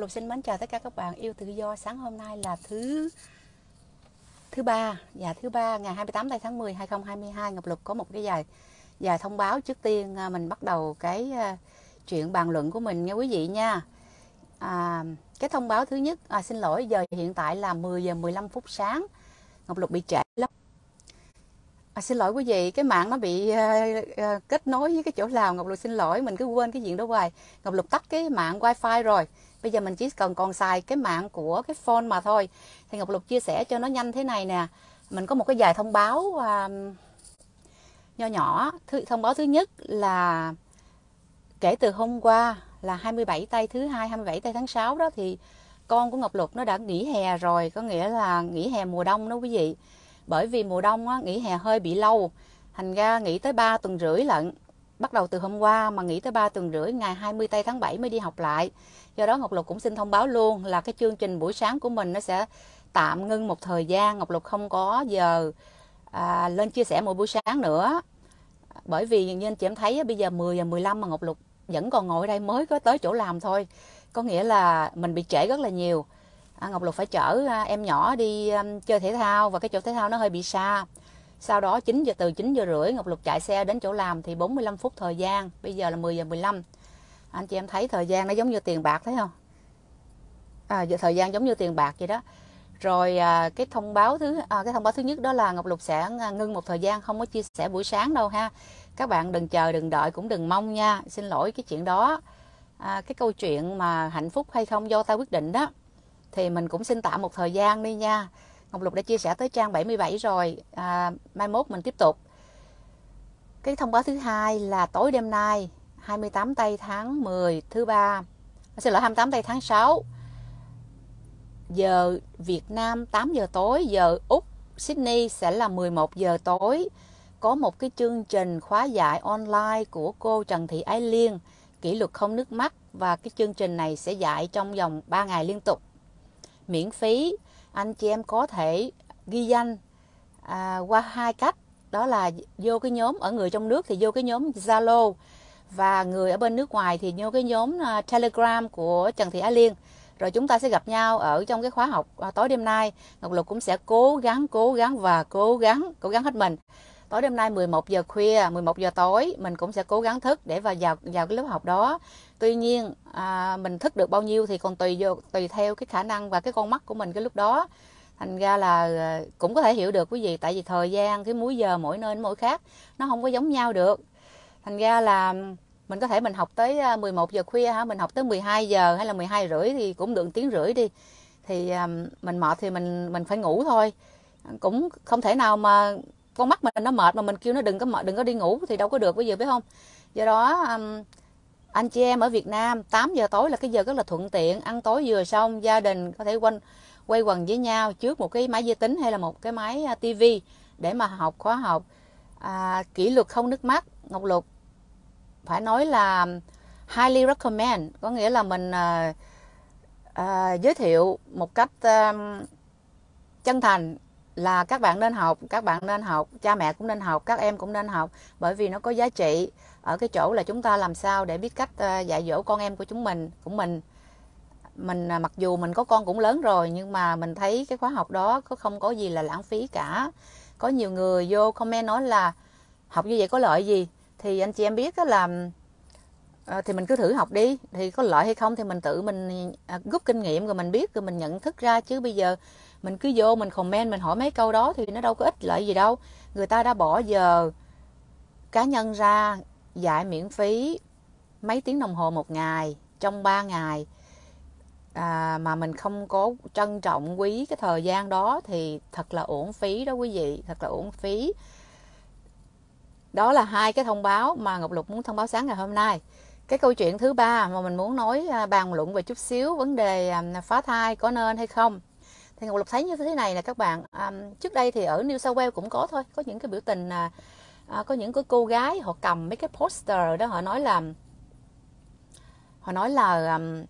Lục xin mến chào tất cả các bạn yêu tự do. Sáng hôm nay là thứ thứ ba, dạ thứ ba ngày 28 tháng 10 2022 Ngọc Lục có một cái dài dài thông báo trước tiên à, mình bắt đầu cái à, chuyện bàn luận của mình nha quý vị nha. À, cái thông báo thứ nhất à, xin lỗi giờ hiện tại là 10 giờ 15 phút sáng. Ngọc Lục bị trễ lắm. À, xin lỗi quý vị, cái mạng nó bị uh, uh, kết nối với cái chỗ làm Ngọc Lục xin lỗi, mình cứ quên cái chuyện đó hoài. Ngọc Lục tắt cái mạng wifi rồi bây giờ mình chỉ cần còn xài cái mạng của cái phone mà thôi thì ngọc lục chia sẻ cho nó nhanh thế này nè mình có một cái vài thông báo um, nho nhỏ thứ, thông báo thứ nhất là kể từ hôm qua là 27 tây thứ hai 27 tây tháng 6 đó thì con của Ngọc Lục nó đã nghỉ hè rồi có nghĩa là nghỉ hè mùa đông đó quý vị bởi vì mùa đông á, nghỉ hè hơi bị lâu thành ra nghỉ tới 3 tuần rưỡi lận bắt đầu từ hôm qua mà nghỉ tới 3 tuần rưỡi ngày 20 tây tháng 7 mới đi học lại. Do đó Ngọc Lục cũng xin thông báo luôn là cái chương trình buổi sáng của mình nó sẽ tạm ngưng một thời gian. Ngọc Lục không có giờ à, lên chia sẻ mỗi buổi sáng nữa. Bởi vì như anh chị em thấy bây giờ 10 giờ 15 mà Ngọc Lục vẫn còn ngồi đây mới có tới chỗ làm thôi. Có nghĩa là mình bị trễ rất là nhiều. À, Ngọc Lục phải chở à, em nhỏ đi chơi thể thao và cái chỗ thể thao nó hơi bị xa. Sau đó 9 giờ từ 9 giờ rưỡi Ngọc Lục chạy xe đến chỗ làm thì 45 phút thời gian, bây giờ là 10 giờ 15. Anh chị em thấy thời gian nó giống như tiền bạc thấy không? À giờ thời gian giống như tiền bạc vậy đó. Rồi à, cái thông báo thứ à, cái thông báo thứ nhất đó là Ngọc Lục sẽ à, ngưng một thời gian không có chia sẻ buổi sáng đâu ha. Các bạn đừng chờ đừng đợi cũng đừng mong nha. Xin lỗi cái chuyện đó. À, cái câu chuyện mà hạnh phúc hay không do ta quyết định đó thì mình cũng xin tạm một thời gian đi nha Ngọc Lục đã chia sẻ tới trang 77 rồi, à, mai mốt mình tiếp tục. Cái thông báo thứ hai là tối đêm nay 28 tây tháng 10 thứ ba, à, xin lỗi 28 tây tháng 6 giờ Việt Nam 8 giờ tối, giờ Úc Sydney sẽ là 11 giờ tối. Có một cái chương trình khóa dạy online của cô Trần Thị Ái Liên, kỷ luật không nước mắt và cái chương trình này sẽ dạy trong vòng 3 ngày liên tục. Miễn phí anh chị em có thể ghi danh à, qua hai cách đó là vô cái nhóm ở người trong nước thì vô cái nhóm Zalo và người ở bên nước ngoài thì vô cái nhóm à, Telegram của Trần Thị Á Liên rồi chúng ta sẽ gặp nhau ở trong cái khóa học à, tối đêm nay ngọc lục cũng sẽ cố gắng cố gắng và cố gắng cố gắng hết mình tối đêm nay 11 giờ khuya 11 giờ tối mình cũng sẽ cố gắng thức để vào vào vào cái lớp học đó tuy nhiên à, mình thức được bao nhiêu thì còn tùy vô tùy theo cái khả năng và cái con mắt của mình cái lúc đó thành ra là à, cũng có thể hiểu được quý vị tại vì thời gian cái múi giờ mỗi nơi mỗi khác nó không có giống nhau được thành ra là mình có thể mình học tới 11 à, giờ khuya hả mình học tới 12 giờ hay là 12 rưỡi thì cũng được tiếng rưỡi đi thì mình mệt thì mình mình phải ngủ thôi cũng không thể nào mà con mắt mình nó mệt mà mình kêu nó đừng có mệt đừng có đi ngủ thì đâu có được bây giờ biết không do đó um, anh chị em ở Việt Nam 8 giờ tối là cái giờ rất là thuận tiện ăn tối vừa xong gia đình có thể quanh quay quần với nhau trước một cái máy vi tính hay là một cái máy à, tivi để mà học khóa học à, kỷ luật không nước mắt Ngọc Lục phải nói là highly recommend có nghĩa là mình à, à, giới thiệu một cách à, chân thành là các bạn nên học các bạn nên học cha mẹ cũng nên học các em cũng nên học bởi vì nó có giá trị ở cái chỗ là chúng ta làm sao để biết cách ờ, dạy dỗ con em của chúng mình của mình mình à, mặc dù mình có con cũng lớn rồi nhưng mà mình thấy cái khóa học đó có không có gì là lãng phí cả có nhiều người vô comment nói là học như vậy có lợi gì thì anh chị em biết là ờ, thì mình cứ thử học đi thì có lợi hay không thì mình tự mình à, rút kinh nghiệm rồi mình biết rồi mình nhận thức ra chứ bây giờ mình cứ vô mình comment mình hỏi mấy câu đó thì nó đâu có ích lợi gì đâu người ta đã bỏ giờ cá nhân ra dạy miễn phí mấy tiếng đồng hồ một ngày trong 3 ngày à, mà mình không có trân trọng quý cái thời gian đó thì thật là uổng phí đó quý vị thật là uổng phí đó là hai cái thông báo mà ngọc lục muốn thông báo sáng ngày hôm nay cái câu chuyện thứ ba mà mình muốn nói à, bàn luận về chút xíu vấn đề à, phá thai có nên hay không thì ngọc lục thấy như thế này là các bạn à, trước đây thì ở New South Wales cũng có thôi có những cái biểu tình à, à, có những cái cô gái họ cầm mấy cái poster đó họ nói là họ nói là um,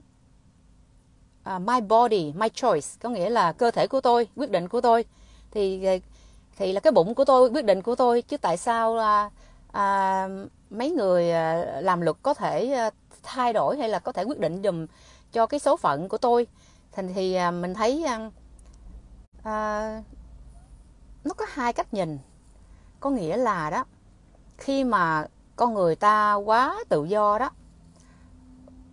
uh, my body my choice có nghĩa là cơ thể của tôi quyết định của tôi thì à, thì là cái bụng của tôi quyết định của tôi chứ tại sao uh, uh, mấy người uh, làm luật có thể uh, thay đổi hay là có thể quyết định dùm cho cái số phận của tôi thành thì uh, mình thấy uh, à, nó có hai cách nhìn có nghĩa là đó khi mà con người ta quá tự do đó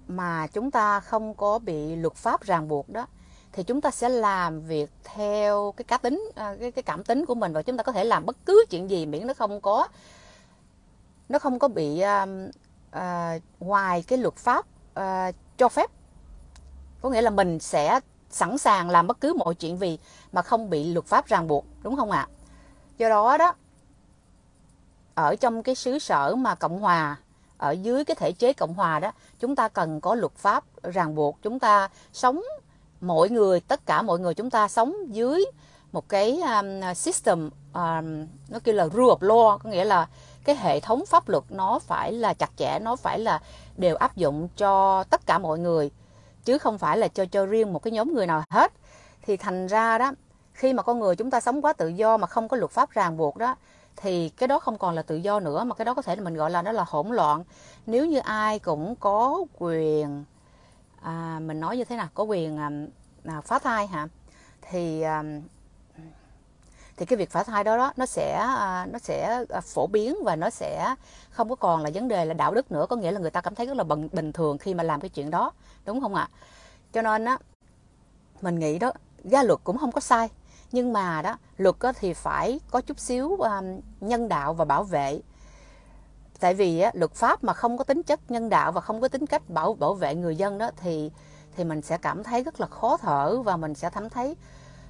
mà chúng ta không có bị luật pháp ràng buộc đó thì chúng ta sẽ làm việc theo cái cá tính à, cái cái cảm tính của mình và chúng ta có thể làm bất cứ chuyện gì miễn nó không có nó không có bị uh, uh, ngoài cái luật pháp uh, cho phép có nghĩa là mình sẽ sẵn sàng làm bất cứ mọi chuyện gì mà không bị luật pháp ràng buộc, đúng không ạ? Do đó đó, ở trong cái xứ sở mà Cộng Hòa, ở dưới cái thể chế Cộng Hòa đó, chúng ta cần có luật pháp ràng buộc, chúng ta sống, mọi người, tất cả mọi người chúng ta sống dưới một cái um, system, um, nó kêu là rule of law, có nghĩa là cái hệ thống pháp luật nó phải là chặt chẽ, nó phải là đều áp dụng cho tất cả mọi người, chứ không phải là cho cho riêng một cái nhóm người nào hết thì thành ra đó khi mà con người chúng ta sống quá tự do mà không có luật pháp ràng buộc đó thì cái đó không còn là tự do nữa mà cái đó có thể mình gọi là nó là hỗn loạn nếu như ai cũng có quyền à, mình nói như thế nào có quyền à, à, phá thai hả thì à, thì cái việc phá thai đó, đó nó sẽ à, nó sẽ à, phổ biến và nó sẽ không có còn là vấn đề là đạo đức nữa có nghĩa là người ta cảm thấy rất là bình, bình thường khi mà làm cái chuyện đó đúng không ạ cho nên á mình nghĩ đó ra luật cũng không có sai nhưng mà đó luật đó thì phải có chút xíu à, nhân đạo và bảo vệ tại vì á, luật pháp mà không có tính chất nhân đạo và không có tính cách bảo bảo vệ người dân đó thì thì mình sẽ cảm thấy rất là khó thở và mình sẽ thấm thấy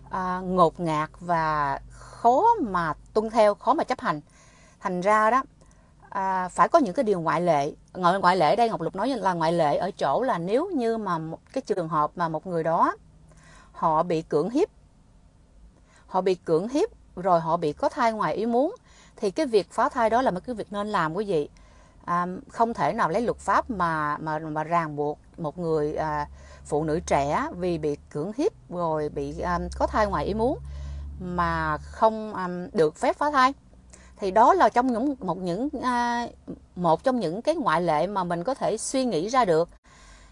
à, ngột ngạt và khó mà tuân theo khó mà chấp hành thành ra đó à, phải có những cái điều ngoại lệ ngoại ngoại lệ đây ngọc lục nói là ngoại lệ ở chỗ là nếu như mà một cái trường hợp mà một người đó họ bị cưỡng hiếp họ bị cưỡng hiếp rồi họ bị có thai ngoài ý muốn thì cái việc phá thai đó là một cái việc nên làm quý vị à, không thể nào lấy luật pháp mà mà mà ràng buộc một người à, phụ nữ trẻ vì bị cưỡng hiếp rồi bị um, có thai ngoài ý muốn mà không um, được phép phá thai thì đó là trong những một những uh, một trong những cái ngoại lệ mà mình có thể suy nghĩ ra được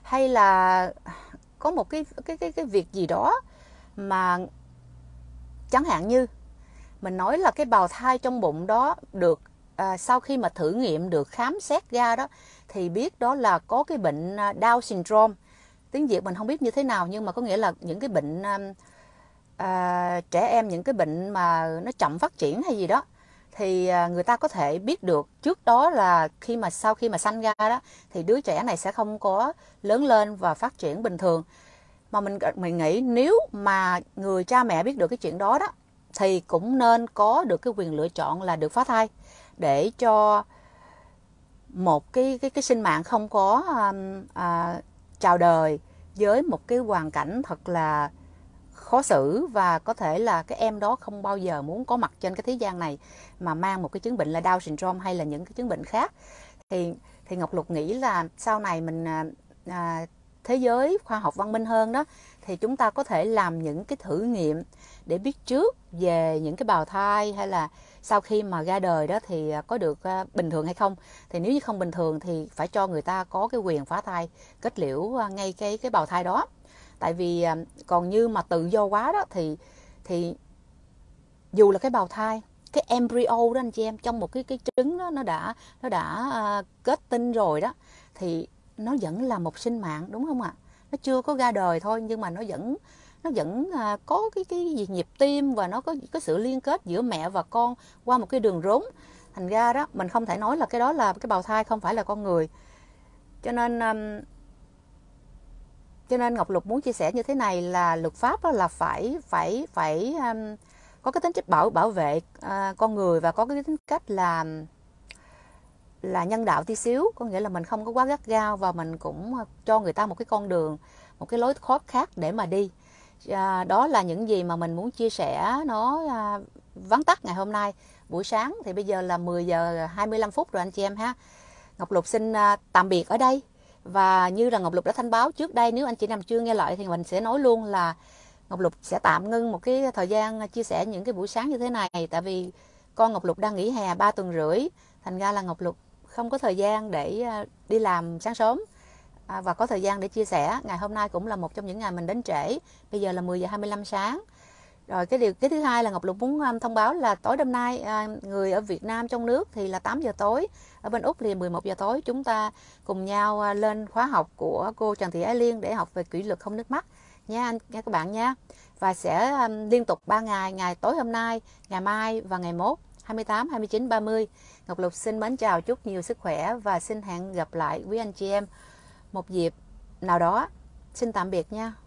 hay là có một cái cái cái cái việc gì đó mà chẳng hạn như mình nói là cái bào thai trong bụng đó được à, sau khi mà thử nghiệm được khám xét ra đó thì biết đó là có cái bệnh à, Down syndrome tiếng việt mình không biết như thế nào nhưng mà có nghĩa là những cái bệnh um, à, trẻ em những cái bệnh mà nó chậm phát triển hay gì đó thì à, người ta có thể biết được trước đó là khi mà sau khi mà sanh ra đó thì đứa trẻ này sẽ không có lớn lên và phát triển bình thường mà mình mình nghĩ nếu mà người cha mẹ biết được cái chuyện đó đó thì cũng nên có được cái quyền lựa chọn là được phá thai để cho một cái cái cái sinh mạng không có um, à, à, chào đời với một cái hoàn cảnh thật là khó xử và có thể là cái em đó không bao giờ muốn có mặt trên cái thế gian này mà mang một cái chứng bệnh là Down syndrome hay là những cái chứng bệnh khác thì thì Ngọc Lục nghĩ là sau này mình à, à thế giới khoa học văn minh hơn đó thì chúng ta có thể làm những cái thử nghiệm để biết trước về những cái bào thai hay là sau khi mà ra đời đó thì à, có được à, bình thường hay không thì nếu như không bình thường thì phải cho người ta có cái quyền phá thai kết liễu à, ngay cái cái bào thai đó tại vì còn như mà tự do quá đó thì thì dù là cái bào thai cái embryo đó anh chị em trong một cái cái trứng đó nó đã nó đã kết tinh rồi đó thì nó vẫn là một sinh mạng đúng không ạ nó chưa có ra đời thôi nhưng mà nó vẫn nó vẫn à, có cái cái gì nhịp tim và nó có có sự liên kết giữa mẹ và con qua một cái đường rốn thành ra đó mình không thể nói là cái đó là cái bào thai không phải là con người cho nên um, cho nên ngọc lục muốn chia sẻ như thế này là luật pháp đó là phải phải phải um, có cái tính chất bảo bảo vệ uh, con người và có cái tính cách là là nhân đạo tí xíu có nghĩa là mình không có quá gắt gao và mình cũng ờ, cho người ta một cái con đường một cái lối thoát khác để mà đi à, đó là những gì mà mình muốn chia sẻ nó à, vắn tắt ngày hôm nay buổi sáng thì bây giờ là 10 giờ 25 phút rồi anh chị em ha Ngọc Lục xin à, tạm biệt ở đây và như là Ngọc Lục đã thanh báo trước đây nếu anh chị nằm chưa nghe lại thì mình sẽ nói luôn là Ngọc Lục sẽ tạm ngưng một cái thời gian à, chia sẻ những cái buổi sáng như thế này tại vì con Ngọc Lục đang nghỉ hè 3 tuần rưỡi thành ra là Ngọc Lục không có thời gian để à, đi làm sáng sớm à, và có thời gian để chia sẻ. Ngày hôm nay cũng là một trong những ngày mình đến trễ. Bây giờ là 10 giờ 25 sáng. Rồi cái điều cái thứ hai là Ngọc Lục muốn à, thông báo là tối đêm nay người ở Việt Nam trong nước thì là 8 giờ tối, ở bên Úc thì 11 giờ tối chúng ta cùng nhau lên khóa học của cô Trần Thị Ái Liên để học về kỷ luật không nước mắt nha anh nha các bạn nha. Và sẽ liên tục 3 ngày, ngày tối hôm nay, ngày mai và ngày mốt. 28, 29, 30. Ngọc Lục xin mến chào chúc nhiều sức khỏe và xin hẹn gặp lại quý anh chị em một dịp nào đó. Xin tạm biệt nha.